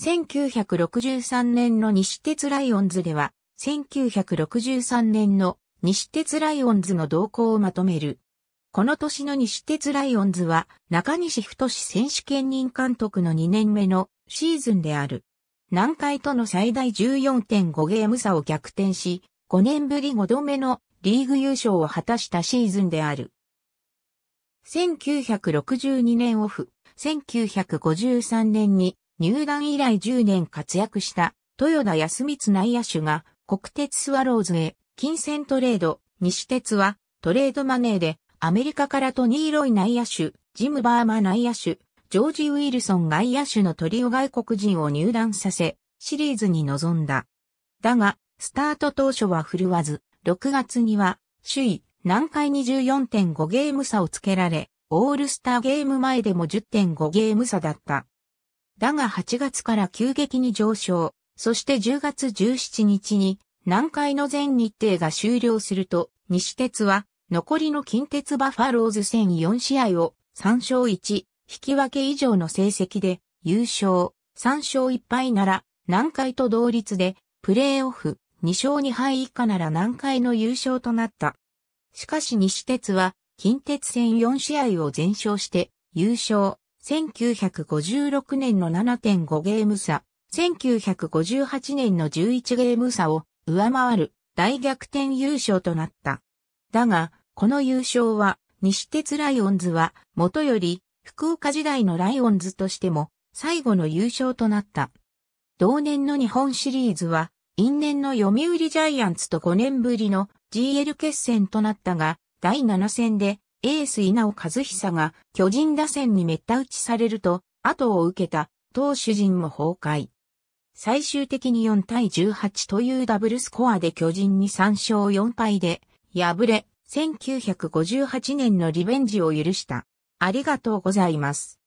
1963年の西鉄ライオンズでは、1963年の西鉄ライオンズの動向をまとめる。この年の西鉄ライオンズは中西太選手兼任監督の2年目のシーズンである。南海との最大14.5ゲーム差を逆転し、5年ぶり5度目のリーグ優勝を果たしたシーズンである。1962年オフ、1953年に入団以来10年活躍した豊田康光内野手が国鉄スワローズへ金銭トレード、西鉄はトレードマネーでアメリカからトニー・ロイ内野手、ジム・バーマ内野手、ジョージ・ウィルソン外野手のトリオ外国人を入団させ、シリーズに臨んだ。だが、スタート当初は振るわず、6月には、首位、南海24.5ゲーム差をつけられ、オールスターゲーム前でも10.5ゲーム差だった。だが8月から急激に上昇、そして10月17日に南海の全日程が終了すると、西鉄は残りの近鉄バファローズ戦4試合を3勝1、引き分け以上の成績で優勝、3勝1敗なら南海と同率でプレーオフ2勝2敗以下なら南海の優勝となった。しかし西鉄は近鉄戦4試合を全勝して優勝、1956年の7.5ゲーム差、1958年の11ゲーム差を上回る大逆転優勝となった。だが、この優勝は、西鉄ライオンズは、元より、福岡時代のライオンズとしても、最後の優勝となった。同年の日本シリーズは、因縁の読売ジャイアンツと5年ぶりの GL 決戦となったが、第7戦でエース稲尾和久が巨人打線に滅多打ちされると、後を受けた投手陣も崩壊。最終的に4対18というダブルスコアで巨人に3勝4敗で敗れ、1958年のリベンジを許した。ありがとうございます。